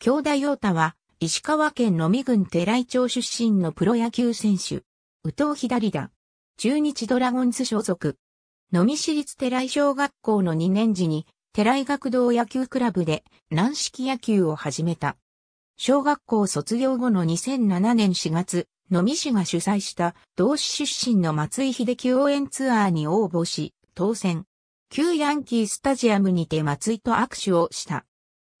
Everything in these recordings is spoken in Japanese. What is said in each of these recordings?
京田陽太は、石川県のみ郡寺井町出身のプロ野球選手。宇藤左だ。中日ドラゴンズ所属。のみ市立寺井小学校の2年時に、寺井学童野球クラブで軟式野球を始めた。小学校卒業後の2007年4月、のみ市が主催した同市出身の松井秀喜応援ツアーに応募し、当選。旧ヤンキースタジアムにて松井と握手をした。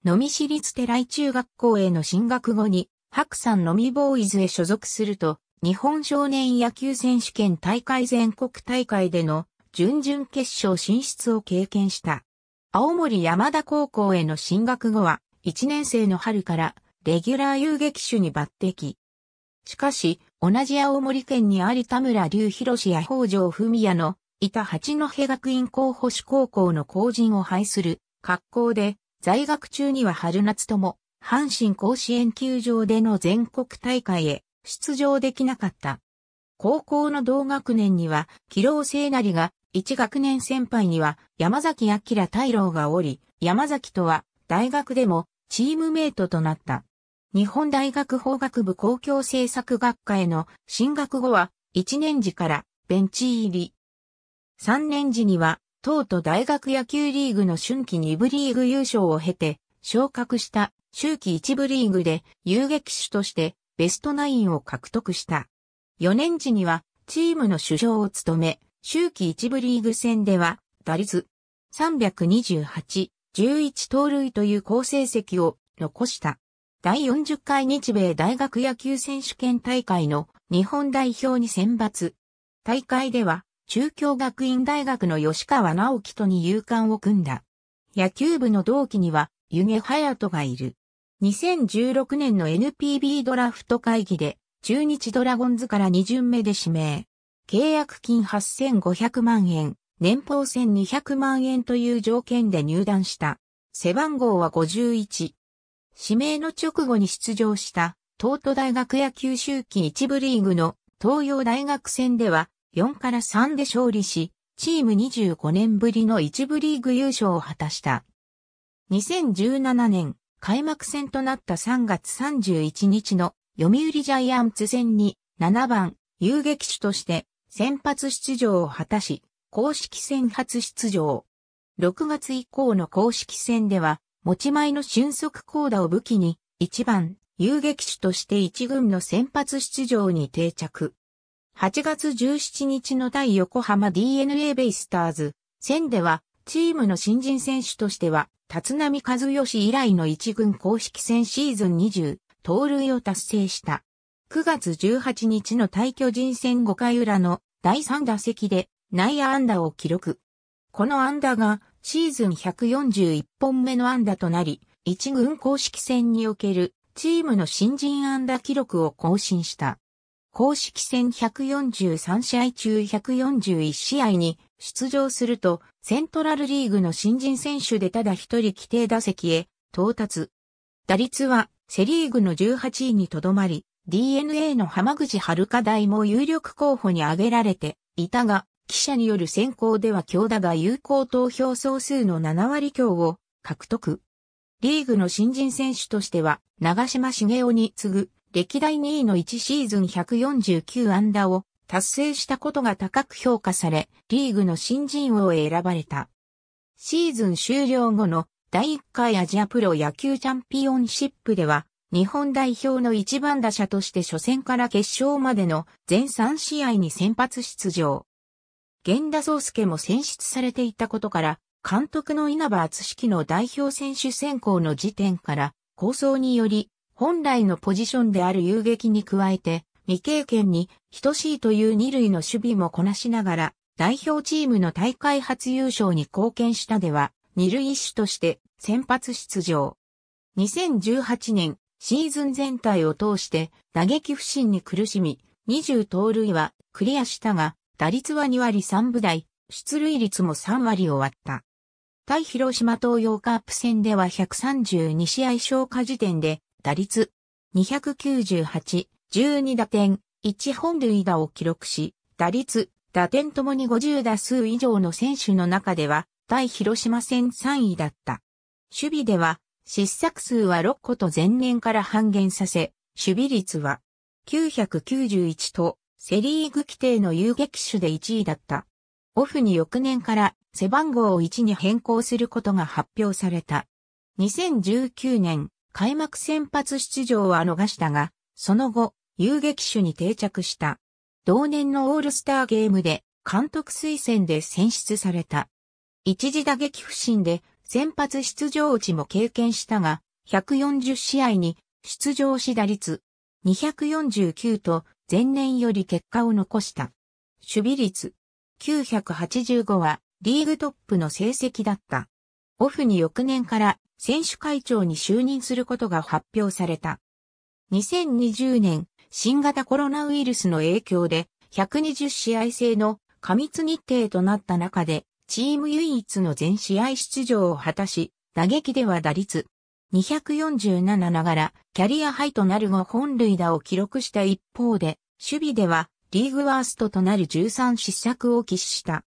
のみり立寺井中学校への進学後に、白山のみボーイズへ所属すると、日本少年野球選手権大会全国大会での準々決勝進出を経験した。青森山田高校への進学後は、1年生の春からレギュラー遊撃手に抜擢。しかし、同じ青森県に有田村隆弘や北条文也のいた八戸学院候補士高校の後陣を排する格好で在学中には春夏とも、阪神甲子園球場での全国大会へ出場できなかった。高校の同学年には、木性聖りが、一学年先輩には山崎明太郎がおり、山崎とは大学でもチームメイトとなった。日本大学法学部公共政策学科への進学後は、一年時からベンチ入り。三年時には東都大学野球リーグの春季2部リーグ優勝を経て、昇格した秋季1部リーグで遊撃手としてベストナインを獲得した。4年時にはチームの主将を務め、秋季1部リーグ戦では打率328、11盗塁という好成績を残した。第40回日米大学野球選手権大会の日本代表に選抜。大会では中京学院大学の吉川直樹とに勇敢を組んだ。野球部の同期には、湯気隼人がいる。2016年の NPB ドラフト会議で、中日ドラゴンズから2巡目で指名。契約金8500万円、年俸1200万円という条件で入団した。背番号は51。指名の直後に出場した、東都大学野球周期一部リーグの東洋大学戦では4から3で勝利し、チーム25年ぶりの1部リーグ優勝を果たした。2017年、開幕戦となった3月31日の読売ジャイアンツ戦に7番遊撃手として先発出場を果たし、公式戦初出場。6月以降の公式戦では、持ち前の俊足高打を武器に、1番遊撃手として1軍の先発出場に定着。8月17日の対横浜 DNA ベイスターズ戦では、チームの新人選手としては、立浪和義以来の一軍公式戦シーズン20、盗塁を達成した。9月18日の対巨人戦5回裏の第3打席で内野安打を記録。この安打がシーズン141本目の安打となり、一軍公式戦におけるチームの新人安打記録を更新した。公式戦143試合中141試合に出場すると、セントラルリーグの新人選手でただ一人規定打席へ到達。打率はセリーグの18位にとどまり、DNA の浜口遥大も有力候補に挙げられていたが、記者による選考では強打が有効投票総数の7割強を獲得。リーグの新人選手としては、長島茂雄に次ぐ歴代2位の1シーズン149安打を達成したことが高く評価され、リーグの新人王へ選ばれた。シーズン終了後の第1回アジアプロ野球チャンピオンシップでは、日本代表の一番打者として初戦から決勝までの全3試合に先発出場。源田壮介も選出されていたことから、監督の稲葉厚式の代表選手選考の時点から、構想により本来のポジションである遊撃に加えて、未経験に等しいという二類の守備もこなしながら、代表チームの大会初優勝に貢献したでは、二類一種として先発出場。2018年、シーズン全体を通して打撃不振に苦しみ、20盗塁はクリアしたが、打率は2割3部台、出塁率も3割を割った。対広島東洋カープ戦では132試合消化時点で打率298、12打点、1本塁打を記録し、打率、打点ともに50打数以上の選手の中では、対広島戦3位だった。守備では、失策数は6個と前年から半減させ、守備率は991とセリーグ規定の遊撃手で1位だった。オフに翌年から背番号を1に変更することが発表された。2019年開幕先発出場は逃したが、その後、遊撃手に定着した。同年のオールスターゲームで監督推薦で選出された。一時打撃不振で先発出場打ちも経験したが、140試合に出場し打率249と前年より結果を残した。守備率985はリーグトップの成績だった。オフに翌年から選手会長に就任することが発表された。2020年、新型コロナウイルスの影響で、120試合制の過密日程となった中で、チーム唯一の全試合出場を果たし、打撃では打率247ながらキャリアハイとなる5本塁打を記録した一方で、守備ではリーグワーストとなる13失策を喫した。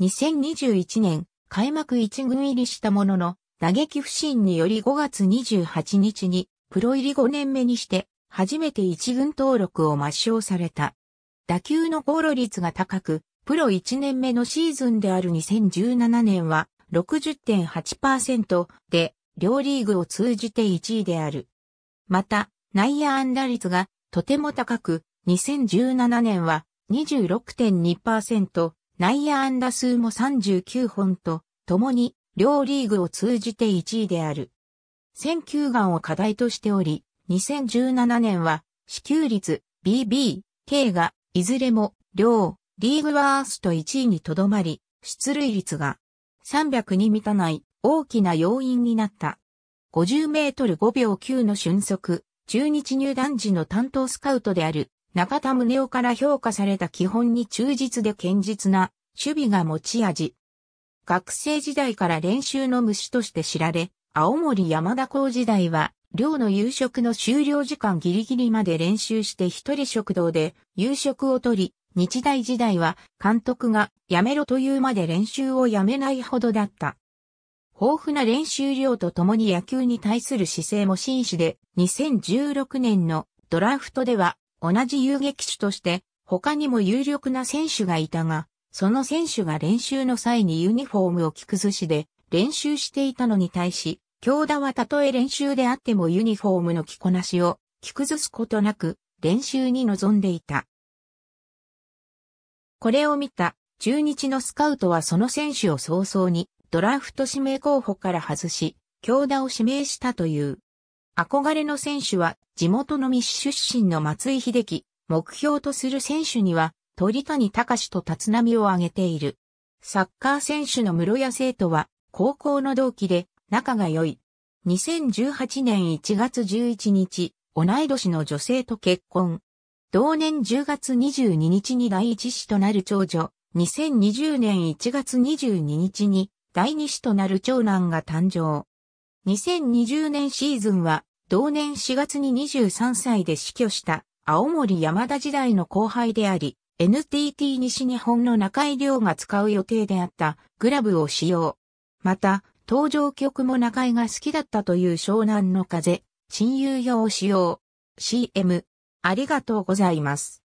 2021年、開幕1軍入りしたものの、打撃不振により5月28日にプロ入り5年目にして初めて一軍登録を抹消された。打球のゴロ率が高く、プロ1年目のシーズンである2017年は60.8%で両リーグを通じて1位である。また、内野安打率がとても高く、2017年は26.2%、内野安打数も39本と、共に両リーグを通じて1位である。選球眼を課題としており、2017年は、支給率、BB、K が、いずれも、両、リーグワースト1位にとどまり、出塁率が、300に満たない大きな要因になった。50メートル5秒9の瞬速、中日入団時の担当スカウトである中田宗夫から評価された基本に忠実で堅実な守備が持ち味。学生時代から練習の虫として知られ、青森山田校時代は、寮の夕食の終了時間ギリギリまで練習して一人食堂で夕食をとり、日大時代は監督がやめろというまで練習をやめないほどだった。豊富な練習量とともに野球に対する姿勢も紳士で、2016年のドラフトでは同じ遊撃手として他にも有力な選手がいたが、その選手が練習の際にユニフォームを着崩しで練習していたのに対し、京田はたとえ練習であってもユニフォームの着こなしを着崩すことなく練習に臨んでいた。これを見た中日のスカウトはその選手を早々にドラフト指名候補から外し、京田を指名したという。憧れの選手は地元の三出身の松井秀喜、目標とする選手には鳥谷隆と立浪を挙げている。サッカー選手の室谷生徒は、高校の同期で、仲が良い。2018年1月11日、同い年の女性と結婚。同年10月22日に第一子となる長女、2020年1月22日に第二子となる長男が誕生。2020年シーズンは、同年4月に23歳で死去した青森山田時代の後輩であり、NTT 西日本の中井亮が使う予定であったグラブを使用。また、登場曲も中井が好きだったという湘南の風、親友用を使用。CM、ありがとうございます。